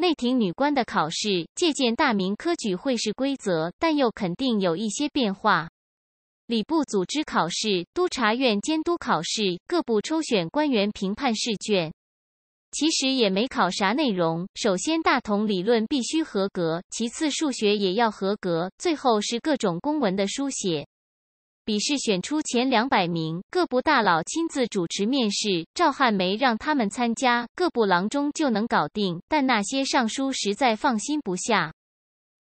内廷女官的考试借鉴大明科举会试规则，但又肯定有一些变化。礼部组织考试，督察院监督考试，各部抽选官员评判试卷。其实也没考啥内容。首先，大同理论必须合格；其次，数学也要合格；最后是各种公文的书写。笔试选出前两百名，各部大佬亲自主持面试。赵汉梅让他们参加，各部郎中就能搞定。但那些尚书实在放心不下。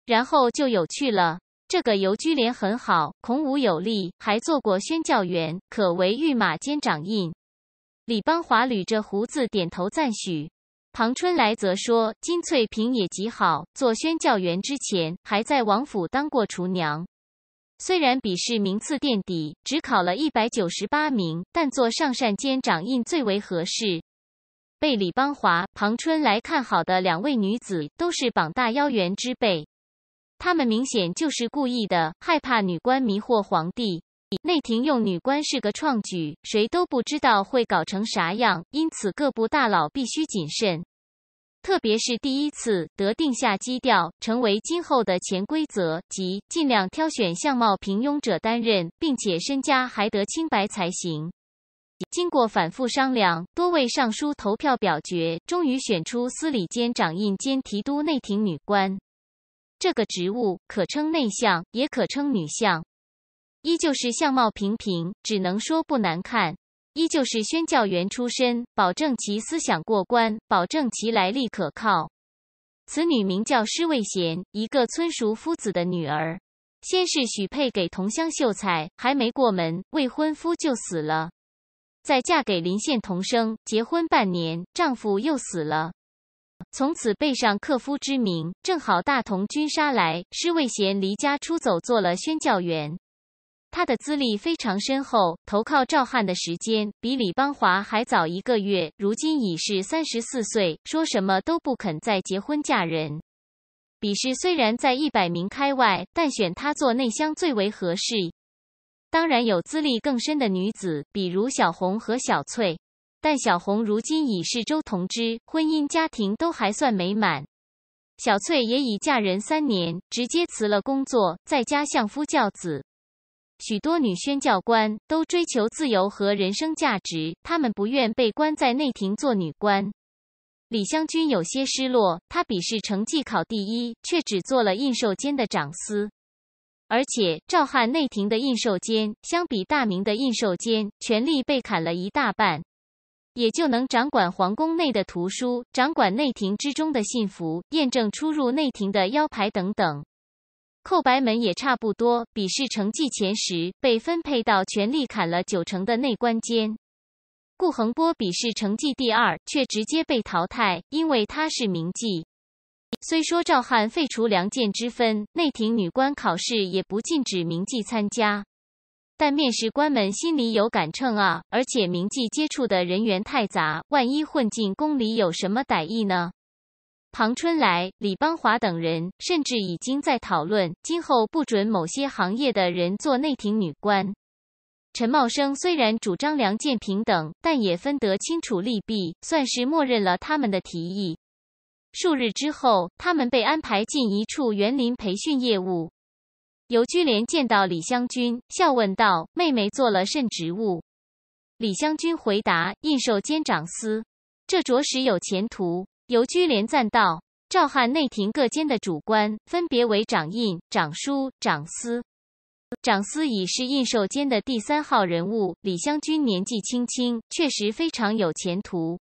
然后就有趣了，这个游居廉很好，孔武有力，还做过宣教员，可为御马监掌印。李邦华捋着胡子点头赞许，庞春来则说金翠萍也极好，做宣教员之前还在王府当过厨娘。虽然笔试名次垫底，只考了一百九十八名，但做上善兼掌印最为合适。被李邦华、庞春来看好的两位女子，都是膀大腰圆之辈，他们明显就是故意的，害怕女官迷惑皇帝。内廷用女官是个创举，谁都不知道会搞成啥样，因此各部大佬必须谨慎。特别是第一次得定下基调，成为今后的潜规则，即尽量挑选相貌平庸者担任，并且身家还得清白才行。经过反复商量，多位尚书投票表决，终于选出司礼监掌印监、提督内廷女官。这个职务可称内相，也可称女相，依旧是相貌平平，只能说不难看。依旧是宣教员出身，保证其思想过关，保证其来历可靠。此女名叫施卫贤，一个村塾夫子的女儿。先是许配给同乡秀才，还没过门，未婚夫就死了；再嫁给邻县童生，结婚半年，丈夫又死了，从此背上克夫之名。正好大同军杀来，施卫贤离家出走，做了宣教员。他的资历非常深厚，投靠赵汉的时间比李邦华还早一个月。如今已是三十四岁，说什么都不肯再结婚嫁人。比试虽然在一百名开外，但选他做内乡最为合适。当然有资历更深的女子，比如小红和小翠，但小红如今已是周同之，婚姻家庭都还算美满。小翠也已嫁人三年，直接辞了工作，在家相夫教子。许多女宣教官都追求自由和人生价值，她们不愿被关在内廷做女官。李香君有些失落，她笔试成绩考第一，却只做了印绶监的长司。而且，赵汉内廷的印绶监相比大明的印绶监，权力被砍了一大半，也就能掌管皇宫内的图书，掌管内廷之中的信服，验证出入内廷的腰牌等等。叩白门也差不多，笔试成绩前十被分配到权力砍了九成的内官监。顾恒波笔试成绩第二，却直接被淘汰，因为他是名妓。虽说赵汉废除良贱之分，内廷女官考试也不禁止名妓参加，但面试官们心里有杆秤啊。而且名妓接触的人员太杂，万一混进宫里有什么歹意呢？庞春来、李邦华等人甚至已经在讨论，今后不准某些行业的人做内廷女官。陈茂生虽然主张梁建平等，但也分得清楚利弊，算是默认了他们的提议。数日之后，他们被安排进一处园林培训业务。尤居莲见到李香君，笑问道：“妹妹做了甚职务？”李香君回答：“印绶兼掌司，这着实有前途。”由居廉赞道：“赵汉内廷各监的主官分别为掌印、掌书、掌司，掌司已是印绶监的第三号人物。李香君年纪轻轻，确实非常有前途。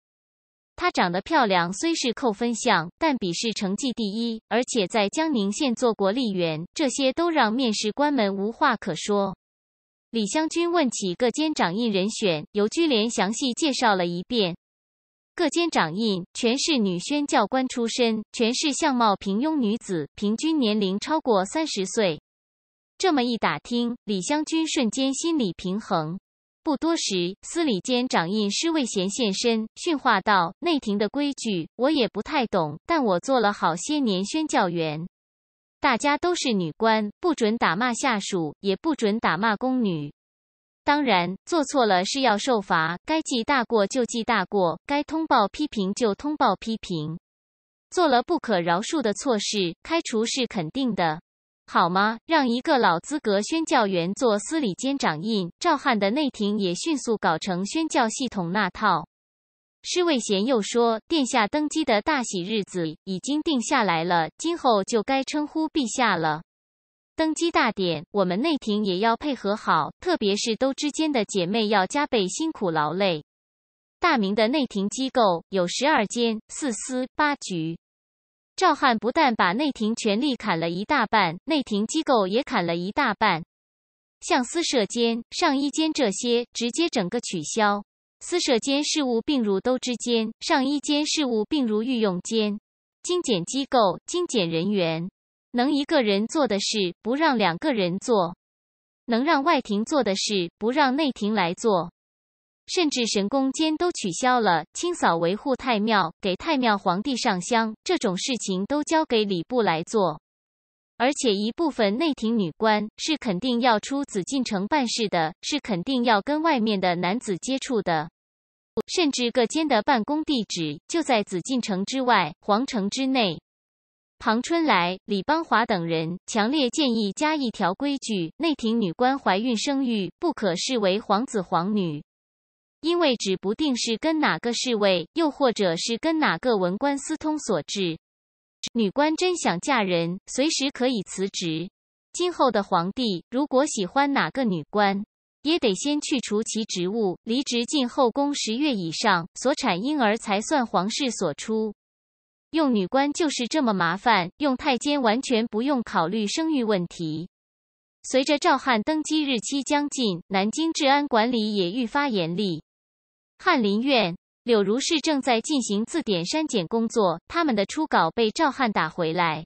她长得漂亮虽是扣分项，但笔试成绩第一，而且在江宁县做过吏员，这些都让面试官们无话可说。李香君问起各监掌印人选，由居廉详细介绍了一遍。”各监掌印全是女宣教官出身，全是相貌平庸女子，平均年龄超过三十岁。这么一打听，李香君瞬间心理平衡。不多时，司礼监掌印施魏贤现身，训话道：“内廷的规矩我也不太懂，但我做了好些年宣教员，大家都是女官，不准打骂下属，也不准打骂宫女。”当然，做错了是要受罚，该记大过就记大过，该通报批评就通报批评。做了不可饶恕的错事，开除是肯定的，好吗？让一个老资格宣教员做司礼监掌印，赵翰的内廷也迅速搞成宣教系统那套。施魏贤又说，殿下登基的大喜日子已经定下来了，今后就该称呼陛下了。登基大典，我们内廷也要配合好，特别是都之间的姐妹要加倍辛苦劳累。大明的内廷机构有十二监、四司、八局。赵汉不但把内廷权力砍了一大半，内廷机构也砍了一大半，像司设监、上衣监这些直接整个取消，司设监事务并入都知监，上衣监事务并入御用监，精简机构，精简人员。能一个人做的事不让两个人做，能让外廷做的事不让内廷来做，甚至神功监都取消了，清扫维护太庙、给太庙皇帝上香这种事情都交给礼部来做。而且一部分内廷女官是肯定要出紫禁城办事的，是肯定要跟外面的男子接触的，甚至各监的办公地址就在紫禁城之外，皇城之内。庞春来、李邦华等人强烈建议加一条规矩：内廷女官怀孕生育不可视为皇子皇女，因为指不定是跟哪个侍卫，又或者是跟哪个文官私通所致。女官真想嫁人，随时可以辞职。今后的皇帝如果喜欢哪个女官，也得先去除其职务，离职进后宫十月以上，所产婴儿才算皇室所出。用女官就是这么麻烦，用太监完全不用考虑生育问题。随着赵汉登基日期将近，南京治安管理也愈发严厉。翰林院柳如是正在进行字典删减工作，他们的初稿被赵汉打回来，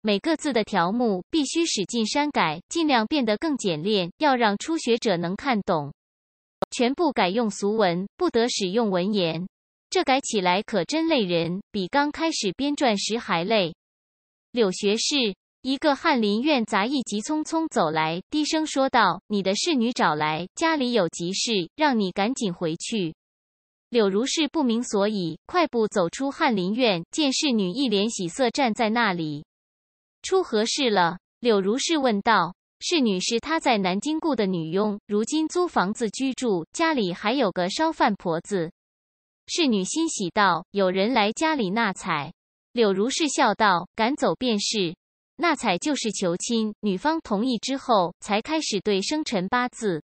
每个字的条目必须使劲删改，尽量变得更简练，要让初学者能看懂，全部改用俗文，不得使用文言。这改起来可真累人，比刚开始编撰时还累。柳学士，一个翰林院杂役急匆匆走来，低声说道：“你的侍女找来，家里有急事，让你赶紧回去。”柳如是不明所以，快步走出翰林院，见侍女一脸喜色站在那里。出何事了？柳如是问道。侍女是他在南京雇的女佣，如今租房子居住，家里还有个烧饭婆子。侍女欣喜道：“有人来家里纳采。”柳如是笑道：“赶走便是。纳采就是求亲，女方同意之后才开始对生辰八字。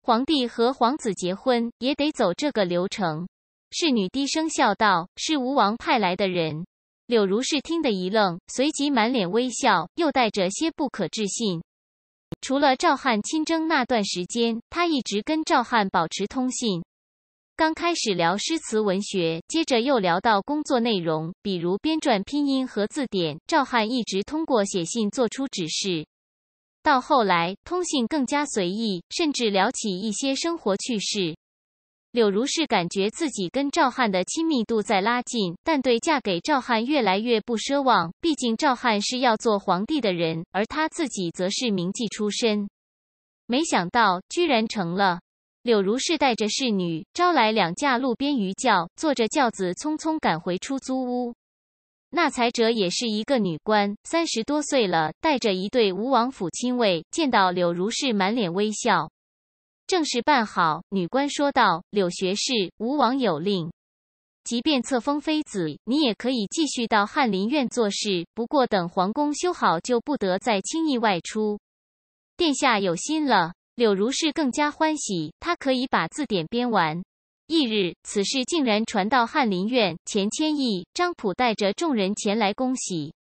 皇帝和皇子结婚也得走这个流程。”侍女低声笑道：“是吴王派来的人。”柳如是听得一愣，随即满脸微笑，又带着些不可置信。除了赵汉亲征那段时间，他一直跟赵汉保持通信。刚开始聊诗词文学，接着又聊到工作内容，比如编撰拼音和字典。赵汉一直通过写信做出指示，到后来通信更加随意，甚至聊起一些生活趣事。柳如是感觉自己跟赵汉的亲密度在拉近，但对嫁给赵汉越来越不奢望。毕竟赵汉是要做皇帝的人，而他自己则是名妓出身。没想到，居然成了。柳如是带着侍女，招来两架路边鱼轿，坐着轿子匆匆赶回出租屋。纳财者也是一个女官，三十多岁了，带着一对吴王府亲卫，见到柳如是，满脸微笑。正事办好，女官说道：“柳学士，吴王有令，即便册封妃子，你也可以继续到翰林院做事。不过，等皇宫修好，就不得再轻易外出。”殿下有心了。柳如是更加欢喜，他可以把字典编完。翌日，此事竟然传到翰林院，钱谦益、张溥带着众人前来恭喜，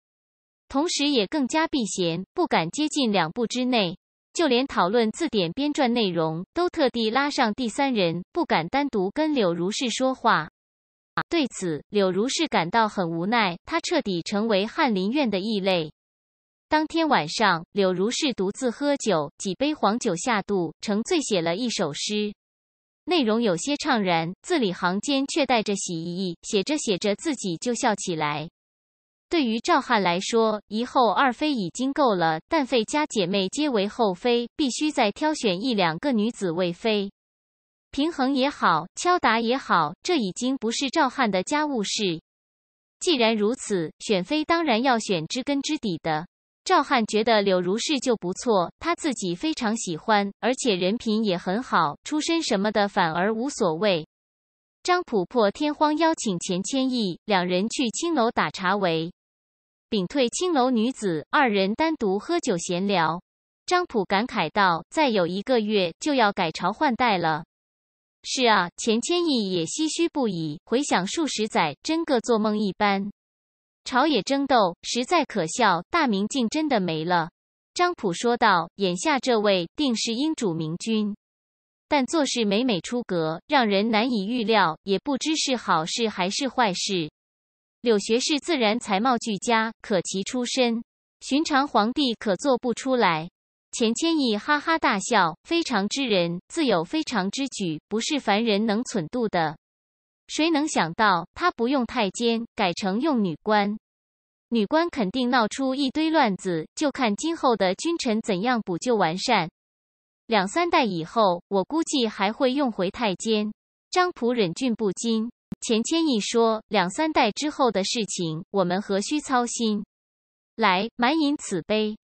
同时也更加避嫌，不敢接近两步之内，就连讨论字典编撰内容，都特地拉上第三人，不敢单独跟柳如是说话。对此，柳如是感到很无奈，她彻底成为翰林院的异类。当天晚上，柳如是独自喝酒，几杯黄酒下肚，沉醉写了一首诗，内容有些怅然，字里行间却带着喜意。写着写着，自己就笑起来。对于赵汉来说，一后二妃已经够了，但费家姐妹皆为后妃，必须再挑选一两个女子为妃，平衡也好，敲打也好，这已经不是赵汉的家务事。既然如此，选妃当然要选知根知底的。赵汉觉得柳如是就不错，他自己非常喜欢，而且人品也很好，出身什么的反而无所谓。张普破天荒邀请钱谦益两人去青楼打茶围，屏退青楼女子，二人单独喝酒闲聊。张普感慨道：“再有一个月就要改朝换代了。”“是啊。”钱谦益也唏嘘不已，回想数十载，真个做梦一般。朝野争斗实在可笑，大明竟真的没了。张普说道：“眼下这位定是英主明君，但做事每每出格，让人难以预料，也不知是好事还是坏事。”柳学士自然才貌俱佳，可其出身，寻常皇帝可做不出来。钱谦益哈哈大笑：“非常之人，自有非常之举，不是凡人能忖度的。”谁能想到他不用太监，改成用女官？女官肯定闹出一堆乱子，就看今后的君臣怎样补救完善。两三代以后，我估计还会用回太监。张普忍俊不禁。钱谦益说：“两三代之后的事情，我们何须操心？”来，满饮此杯。